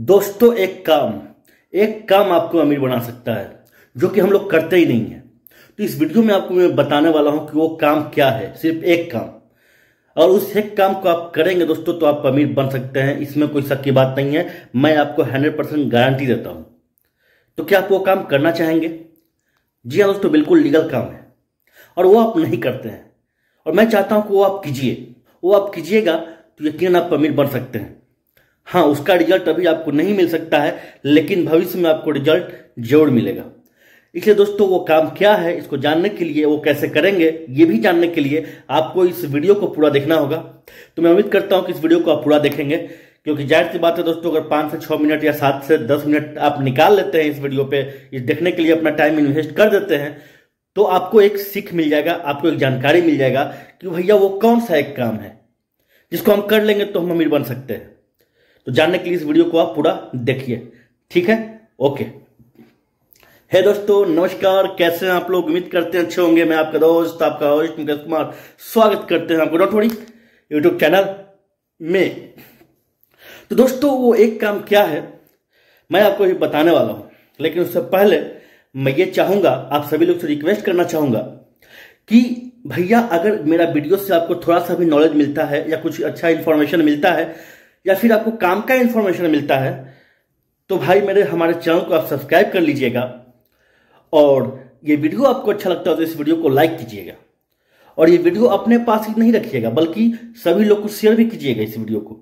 दोस्तों एक काम एक काम आपको अमीर बना सकता है जो कि हम लोग करते ही नहीं है तो इस वीडियो में आपको मैं बताने वाला हूं कि वो काम क्या है सिर्फ एक काम और उस एक काम को आप करेंगे दोस्तों तो आप अमीर बन सकते हैं इसमें कोई शक की बात नहीं है मैं आपको हंड्रेड परसेंट गारंटी देता हूं तो क्या आप वो काम करना चाहेंगे जी हाँ दोस्तों बिल्कुल लीगल काम है और वो आप नहीं करते हैं और मैं चाहता हूं कि वो आप कीजिए वो आप कीजिएगा तो यकीन आप अमीर बन सकते हैं हाँ उसका रिजल्ट अभी आपको नहीं मिल सकता है लेकिन भविष्य में आपको रिजल्ट जरूर मिलेगा इसलिए दोस्तों वो काम क्या है इसको जानने के लिए वो कैसे करेंगे ये भी जानने के लिए आपको इस वीडियो को पूरा देखना होगा तो मैं उम्मीद करता हूं कि इस वीडियो को आप पूरा देखेंगे क्योंकि जाहिर सी बात है दोस्तों अगर पांच से छः मिनट या सात से दस मिनट आप निकाल लेते हैं इस वीडियो पे इस देखने के लिए अपना टाइम इन्वेस्ट कर देते हैं तो आपको एक सीख मिल जाएगा आपको एक जानकारी मिल जाएगा कि भैया वो कौन सा एक काम है जिसको हम कर लेंगे तो हम अमीर बन सकते हैं तो जानने के लिए इस वीडियो को आप पूरा देखिए ठीक है ओके हे दोस्तों नमस्कार कैसे हैं आप लोग उम्मीद करते हैं अच्छे होंगे मैं आपका दोस्त आपका दोस्त मुकेश कुमार स्वागत करते हैं आपको डॉटोड़ी यूट्यूब चैनल में तो दोस्तों वो एक काम क्या है मैं आपको ये बताने वाला हूं लेकिन उससे पहले मैं ये चाहूंगा आप सभी लोग से रिक्वेस्ट करना चाहूंगा कि भैया अगर मेरा वीडियो से आपको थोड़ा सा भी नॉलेज मिलता है या कुछ अच्छा इन्फॉर्मेशन मिलता है या फिर आपको काम का इन्फॉर्मेशन मिलता है तो भाई मेरे हमारे चैनल को आप सब्सक्राइब कर लीजिएगा और ये वीडियो आपको अच्छा लगता हो तो इस वीडियो को लाइक कीजिएगा और ये वीडियो अपने पास ही नहीं रखिएगा बल्कि सभी लोग को शेयर भी कीजिएगा इस वीडियो को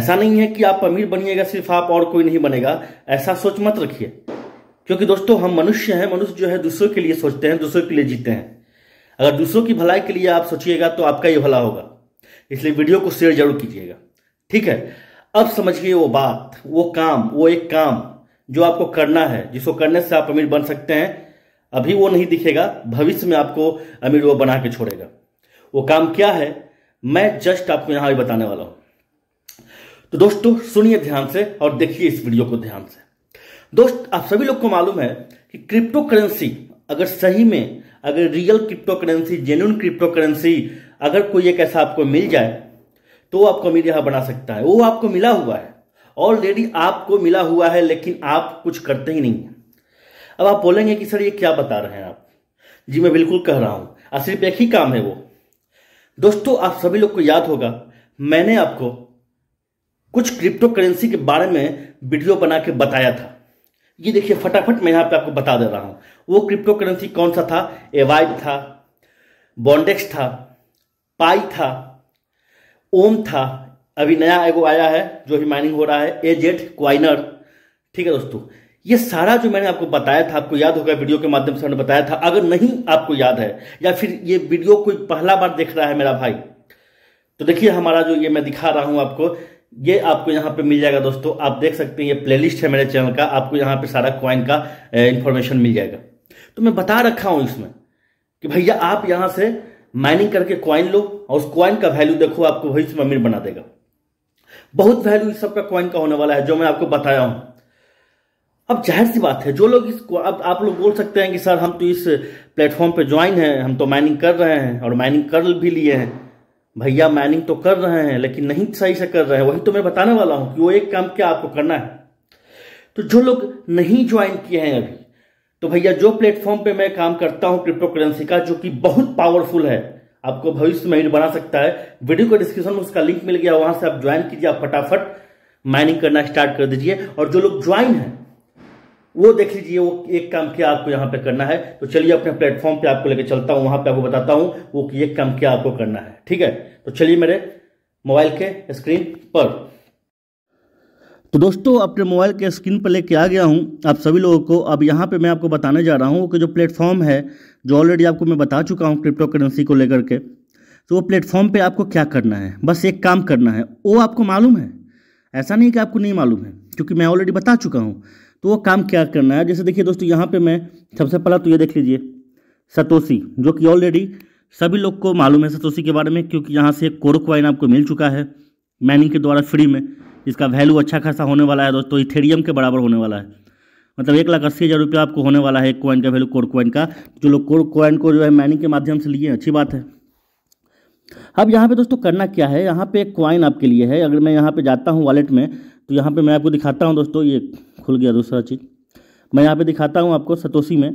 ऐसा नहीं है कि आप अमीर बनिएगा सिर्फ आप और कोई नहीं बनेगा ऐसा सोच मत रखिए क्योंकि दोस्तों हम मनुष्य हैं मनुष्य जो है दूसरों के लिए सोचते हैं दूसरों के लिए जीते हैं अगर दूसरों की भलाई के लिए आप सोचिएगा तो आपका ये भला होगा इसलिए वीडियो को शेयर जरूर कीजिएगा ठीक है अब समझिए वो बात वो काम वो एक काम जो आपको करना है जिसको करने से आप अमीर बन सकते हैं अभी वो नहीं दिखेगा भविष्य में आपको अमीर वो बना के छोड़ेगा वो काम क्या है मैं जस्ट आपको यहां भी बताने वाला हूं तो दोस्तों सुनिए ध्यान से और देखिए इस वीडियो को ध्यान से दोस्त आप सभी लोग को मालूम है कि क्रिप्टो करेंसी अगर सही में अगर real crypto currency genuine crypto currency अगर कोई एक ऐसा आपको मिल जाए तो आप कॉमेडी यहां बना सकता है वो आपको मिला हुआ है ऑलरेडी आपको मिला हुआ है लेकिन आप कुछ करते ही नहीं है अब आप बोलेंगे कि सर ये क्या बता रहे हैं आप जी मैं बिल्कुल कह रहा हूं सिर्फ एक ही काम है वो दोस्तों आप सभी लोग को याद होगा मैंने आपको कुछ क्रिप्टो करेंसी के बारे में वीडियो बना के बताया था ये देखिए फटाफट मैं यहां पे आपको बता दे रहा हूं वो क्रिप्टो करेंसी कौन सा था एवाइड था बॉन्डेक्स था पाई था ओम था अभी नया एगो आया है जो भी माइनिंग हो रहा है ए जेड क्वाइनर ठीक है दोस्तों ये सारा जो मैंने आपको बताया था आपको याद होगा वीडियो के माध्यम से मैंने बताया था अगर नहीं आपको याद है या फिर ये वीडियो कोई पहला बार देख रहा है मेरा भाई तो देखिए हमारा जो ये मैं दिखा रहा हूं आपको ये आपको यहां पे मिल जाएगा दोस्तों आप देख सकते हैं ये प्लेलिस्ट है मेरे चैनल का आपको यहां पे सारा क्वाइन का इंफॉर्मेशन मिल जाएगा तो मैं बता रखा हूं इसमें कि भैया आप यहां से माइनिंग करके क्वाइन लो और उस क्वाइन का वैल्यू देखो आपको भविष्य में अमीर बना देगा बहुत वैल्यू इस सबका क्वाइन का होने वाला है जो मैं आपको बताया हूं अब जाहिर सी बात है जो लोग इस अब आप लोग बोल सकते हैं कि सर हम तो इस प्लेटफॉर्म पे ज्वाइन हैं हम तो माइनिंग कर रहे हैं और माइनिंग कर भी लिए हैं भैया माइनिंग तो कर रहे हैं लेकिन नहीं सही से कर रहे हैं वही तो मैं बताने वाला हूं कि वो एक काम क्या आपको करना है तो जो लोग नहीं ज्वाइन किए हैं अभी तो भैया जो प्लेटफॉर्म पे मैं काम करता हूं क्रिप्टो करेंसी का जो कि बहुत पावरफुल है आपको भविष्य में बना सकता है वीडियो को डिस्क्रिप्शन में उसका लिंक मिल गया वहां से आप ज्वाइन कीजिए आप फटाफट माइनिंग करना स्टार्ट कर दीजिए और जो लोग ज्वाइन है वो देख लीजिए वो एक काम क्या आपको यहां पे करना है तो चलिए अपने प्लेटफॉर्म पे आपको लेकर चलता हूं वहां पे आपको बताता हूं वो कि एक काम क्या आपको करना है ठीक है तो चलिए मेरे मोबाइल के स्क्रीन पर तो दोस्तों अपने मोबाइल के स्क्रीन पर लेके आ गया हूँ आप सभी लोगों को अब यहाँ पे मैं आपको बताने जा रहा हूँ कि जो प्लेटफॉर्म है जो ऑलरेडी आपको मैं बता चुका हूँ क्रिप्टो करेंसी को लेकर के तो वो प्लेटफॉर्म पे आपको क्या करना है बस एक काम करना है वो आपको मालूम है ऐसा नहीं कि आपको नहीं मालूम है क्योंकि मैं ऑलरेडी बता चुका हूँ तो वो काम क्या करना है जैसे देखिए दोस्तों यहाँ पर मैं सबसे पहला तो ये देख लीजिए सतोसी जो कि ऑलरेडी सभी लोग को मालूम है सतोसी के बारे में क्योंकि यहाँ से एक क्वाइन आपको मिल चुका है माइनिंग के द्वारा फ्री में इसका वैल्यू अच्छा खासा होने वाला है दोस्तों इथेरियम के बराबर होने वाला है मतलब एक लाख अस्सी हज़ार रुपये आपको होने वाला है एक कॉइन का वैल्यू कोर कॉइन का जो लोग कोर कॉइन को जो है माइनिंग के माध्यम से लिए अच्छी बात है अब यहाँ पे दोस्तों करना क्या है यहाँ पे एक कॉइन आपके लिए है अगर मैं यहाँ पे जाता हूँ वॉलेट में तो यहाँ पे मैं आपको दिखाता हूँ दोस्तों ये खुल गया दूसरा चीज़ मैं यहाँ पर दिखाता हूँ आपको सतोसी में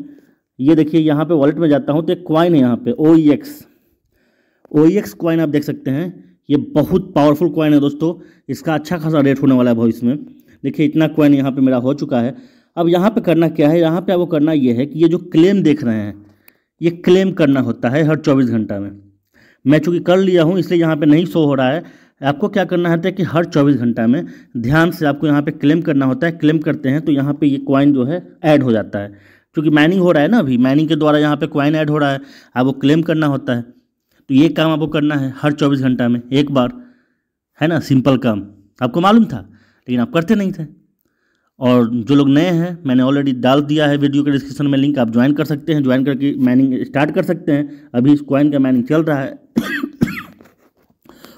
ये देखिए यहाँ पर वॉलेट में जाता हूँ तो एक कॉइन है यहाँ पर ओ ई एक्स ओ ई एक्स आप देख सकते हैं ये बहुत पावरफुल कॉइन है दोस्तों इसका अच्छा खासा रेट होने वाला है भविष्य में देखिए इतना कॉइन यहाँ पे मेरा हो चुका है अब यहाँ पे करना क्या है यहाँ पे आपको करना ये है कि ये जो क्लेम देख रहे हैं ये क्लेम करना होता है हर चौबीस घंटा में मैं चूँकि कर लिया हूँ इसलिए यहाँ पर नहीं शो हो रहा है आपको क्या करना होता है कि हर चौबीस घंटा में ध्यान से आपको यहाँ पे क्लेम करना होता है क्लेम करते हैं तो यहाँ पे ये कॉइन जो है ऐड हो जाता है क्योंकि माइनिंग हो रहा है ना अभी माइनिंग के द्वारा यहाँ पे क्वाइन ऐड हो रहा है अब वो क्लेम करना होता है तो ये काम आपको करना है हर चौबीस घंटा में एक बार है ना सिंपल काम आपको मालूम था लेकिन आप करते नहीं थे और जो लोग नए हैं मैंने ऑलरेडी डाल दिया है वीडियो के डिस्क्रिप्शन में लिंक आप ज्वाइन कर सकते हैं ज्वाइन करके माइनिंग स्टार्ट कर सकते हैं अभी इस क्वाइन का माइनिंग चल रहा है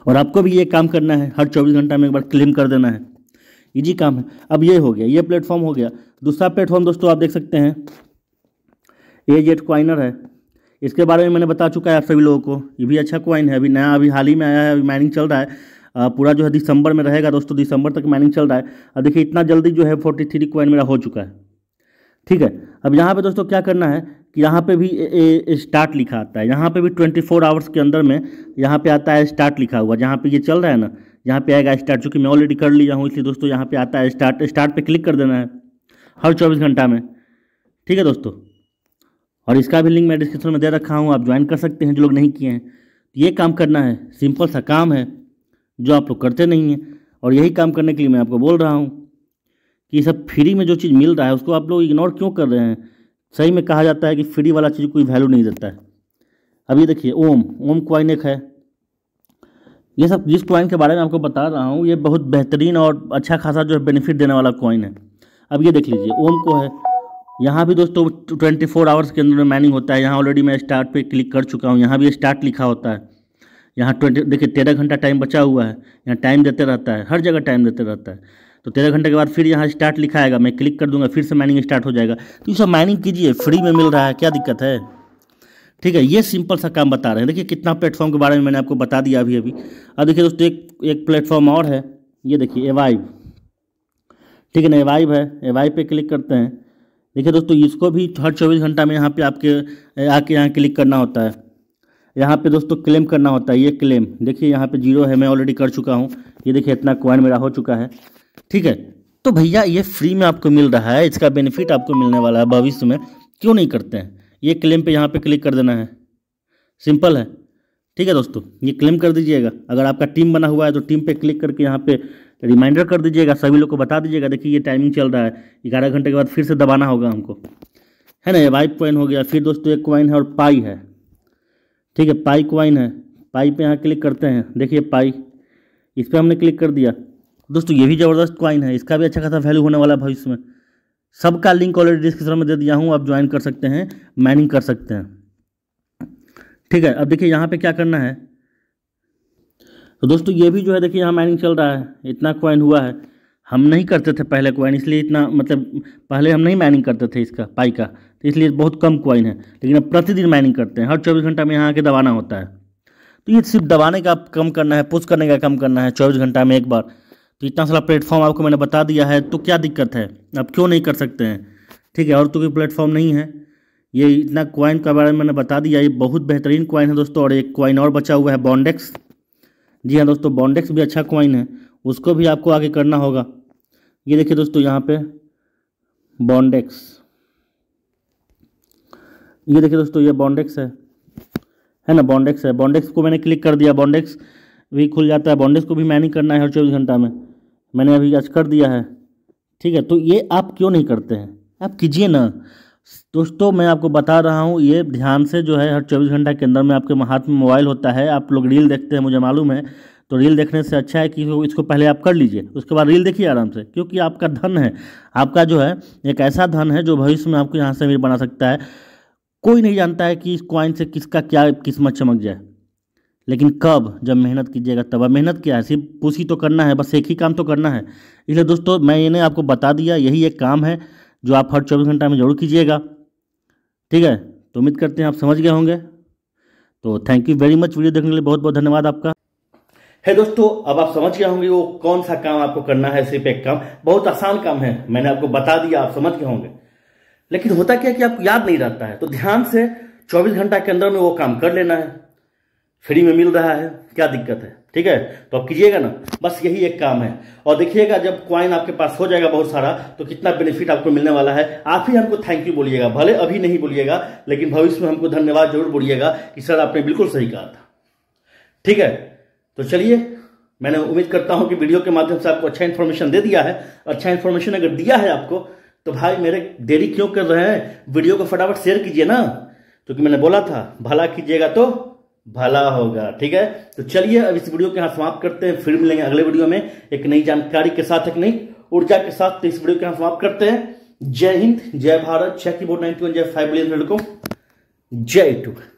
और आपको भी ये काम करना है हर चौबीस घंटा में एक बार क्लेम कर देना है इजी काम है अब ये हो गया ये प्लेटफॉर्म हो गया दूसरा प्लेटफॉर्म दोस्तों आप देख सकते हैं ए जेट क्वाइनर है इसके बारे में मैंने बता चुका है आप सभी लोगों को ये भी अच्छा क्वाइन है अभी नया अभी हाल ही में आया है अभी माइनिंग चल रहा है पूरा जो है दिसंबर में रहेगा दोस्तों दिसंबर तक माइनिंग चल रहा है अब देखिए इतना जल्दी जो है फोर्टी थ्री क्वाइन मेरा हो चुका है ठीक है अब यहाँ पे दोस्तों क्या करना है कि यहाँ पे भी ए, ए, स्टार्ट लिखा आता है यहाँ पे भी फोर आवर्स के अंदर में यहाँ पे आता है स्टार्ट लिखा हुआ जहाँ पे ये चल रहा है ना यहाँ पे आएगा स्टार्ट चूँकि मैं ऑलरेडी कर लिया हूँ इसलिए दोस्तों यहाँ पे आता है स्टार्ट स्टार्ट पे क्लिक कर देना है हर चौबीस घंटा में ठीक है दोस्तों और इसका भी लिंक मैं डिस्क्रिप्शन में दे रखा हूँ आप ज्वाइन कर सकते हैं जो लोग नहीं किए हैं तो ये काम करना है सिंपल सा काम है जो आप लोग करते नहीं हैं और यही काम करने के लिए मैं आपको बोल रहा हूँ कि सब फ्री में जो चीज़ मिल रहा है उसको आप लोग इग्नोर क्यों कर रहे हैं सही में कहा जाता है कि फ्री वाला चीज़ कोई वैल्यू नहीं देता है अब ये देखिए ओम ओम क्वाइन एक है ये सब जिस कॉइन के बारे में आपको बता रहा हूँ ये बहुत बेहतरीन और अच्छा खासा जो है बेनिफिट देने वाला कॉइन है अब ये देख लीजिए ओम को है यहाँ भी दोस्तों 24 फोर आवर्स के अंदर में माइनिंग होता है यहाँ ऑलरेडी मैं स्टार्ट पे क्लिक कर चुका हूँ यहाँ भी स्टार्ट लिखा होता है यहाँ ट्वेंटी देखिए तेरह घंटा टाइम बचा हुआ है यहाँ टाइम देते रहता है हर जगह टाइम देते रहता है तो तेरह घंटे के बाद फिर यहाँ स्टार्ट लिखा आएगा मैं क्लिक कर दूँगा फिर से माइनिंग स्टार्ट हो जाएगा तो ये सब माइनिंग कीजिए फ्री में मिल रहा है क्या दिक्कत है ठीक है ये सिंपल सा काम बता रहे हैं देखिए कितना प्लेटफॉर्म के बारे में मैंने आपको बता दिया अभी अभी अब देखिए दोस्तों एक एक प्लेटफॉर्म और है ये देखिए एवाइव ठीक है ना एवाइव है एवाइव पे क्लिक करते हैं देखिए दोस्तों इसको भी हर चौबीस घंटा में यहाँ पे आपके आके यहाँ क्लिक करना होता है यहाँ पे दोस्तों क्लेम करना होता है ये क्लेम देखिए यहाँ पे जीरो है मैं ऑलरेडी कर चुका हूँ ये देखिए इतना क्वाइन मेरा हो चुका है ठीक है तो भैया ये फ्री में आपको मिल रहा है इसका बेनिफिट आपको मिलने वाला है भविष्य में क्यों नहीं करते हैं ये क्लेम पे यहाँ पे क्लिक कर देना है सिंपल है ठीक है दोस्तों ये क्लेम कर दीजिएगा अगर आपका टीम बना हुआ है तो टीम पे क्लिक करके यहाँ पे तो रिमाइंडर कर दीजिएगा सभी लोग को बता दीजिएगा देखिए ये टाइमिंग चल रहा है ग्यारह घंटे के बाद फिर से दबाना होगा हमको है ना ये वाइप कॉइन हो गया फिर दोस्तों एक क्वाइन है और पाई है ठीक है पाई क्वाइन है पाई पे यहाँ क्लिक करते हैं देखिए पाई इस पर हमने क्लिक कर दिया दोस्तों ये भी ज़बरदस्त क्वाइन है इसका भी अच्छा खासा वैल्यू होने वाला है भविष्य में सबका लिंक ऑलरेडी डिस्क्रिप्शन में दे दिया हूँ आप ज्वाइन कर सकते हैं माइनिंग कर सकते हैं ठीक है अब देखिए यहाँ पे क्या करना है तो दोस्तों ये भी जो है देखिए यहाँ माइनिंग चल रहा है इतना क्वाइन हुआ है हम नहीं करते थे पहले क्वाइन इसलिए इतना मतलब पहले हम नहीं माइनिंग करते थे इसका पाई का तो इसलिए बहुत कम क्वाइन है लेकिन अब प्रतिदिन माइनिंग करते हैं हर चौबीस घंटा में यहाँ आके दबाना होता है तो ये सिर्फ दबाने का कम करना है पुश करने का कम करना है चौबीस घंटा में एक बार तो इतना सारा प्लेटफॉर्म आपको मैंने बता दिया है तो क्या दिक्कत है आप क्यों नहीं कर सकते हैं ठीक है और तो कोई प्लेटफॉर्म नहीं है ये इतना क्वाइन के बारे में मैंने बता दिया ये बहुत बेहतरीन क्वाइन है दोस्तों और एक क्वाइन और बचा हुआ है बॉन्डेक्स जी हाँ दोस्तों बॉन्डेक्स भी अच्छा क्वाइन है उसको भी आपको आगे करना होगा ये देखिए दोस्तों यहाँ पे बॉन्डेक्स ये देखिए दोस्तों ये बॉन्डेक्स है है ना बॉन्डेक्स है बॉन्डेक्स को मैंने क्लिक कर दिया बॉन्डेक्स भी खुल जाता है बॉन्डेक्स को भी मैंने करना है हर चौबीस घंटा में मैंने अभी आज कर दिया है ठीक है तो ये आप क्यों नहीं करते हैं आप कीजिए ना दोस्तों मैं आपको बता रहा हूँ ये ध्यान से जो है हर चौबीस घंटा के अंदर में आपके हाथ में मोबाइल होता है आप लोग रील देखते हैं मुझे मालूम है तो रील देखने से अच्छा है कि इसको पहले आप कर लीजिए उसके बाद रील देखिए आराम से क्योंकि आपका धन है आपका जो है एक ऐसा धन है जो भविष्य में आपको यहाँ से अमीर बना सकता है कोई नहीं जानता है कि इस क्वाइन से किसका क्या किस्मत चमक जाए लेकिन कब जब मेहनत कीजिएगा तब मेहनत क्या है सिर्फ पूछी तो करना है बस एक ही काम तो करना है इसलिए दोस्तों मैं ये नहीं आपको बता दिया यही एक काम है जो आप हर चौबीस घंटा में जरूर कीजिएगा ठीक है तो उम्मीद करते हैं आप समझ गए होंगे तो thank you very much video देखने के लिए बहुत बहुत धन्यवाद आपका है दोस्तों अब आप समझ गए होंगे वो कौन सा काम आपको करना है सिर्फ एक काम बहुत आसान काम है मैंने आपको बता दिया आप समझ गए होंगे लेकिन होता क्या कि आपको याद नहीं रहता है तो ध्यान से 24 घंटा के अंदर में वो काम कर लेना है फ्री में मिल रहा है क्या दिक्कत है ठीक है तो आप कीजिएगा ना बस यही एक काम है और देखिएगा जब क्वाइन आपके पास हो जाएगा बहुत सारा तो कितना बेनिफिट आपको मिलने वाला है आप ही हमको थैंक यू बोलिएगा भले अभी नहीं बोलिएगा लेकिन भविष्य में हमको धन्यवाद जरूर बोलिएगा कि सर आपने बिल्कुल सही कहा था ठीक है तो चलिए मैंने उम्मीद करता हूं कि वीडियो के माध्यम से आपको अच्छा इन्फॉर्मेशन दे दिया है अच्छा इन्फॉर्मेशन अगर दिया है आपको तो भाई मेरे देरी क्यों कर रहे हैं वीडियो को फटाफट शेयर कीजिए ना क्योंकि मैंने बोला था भला कीजिएगा तो भला होगा ठीक है तो चलिए अब इस वीडियो के यहाँ समाप्त करते हैं फिर मिलेंगे अगले वीडियो में एक नई जानकारी के साथ एक नई ऊर्जा के साथ तो इस वीडियो के यहाँ समाप्त करते हैं जय हिंद जय भारत छह की बोर्ड नाइनटी वन जय फाइव बिलियन जय टू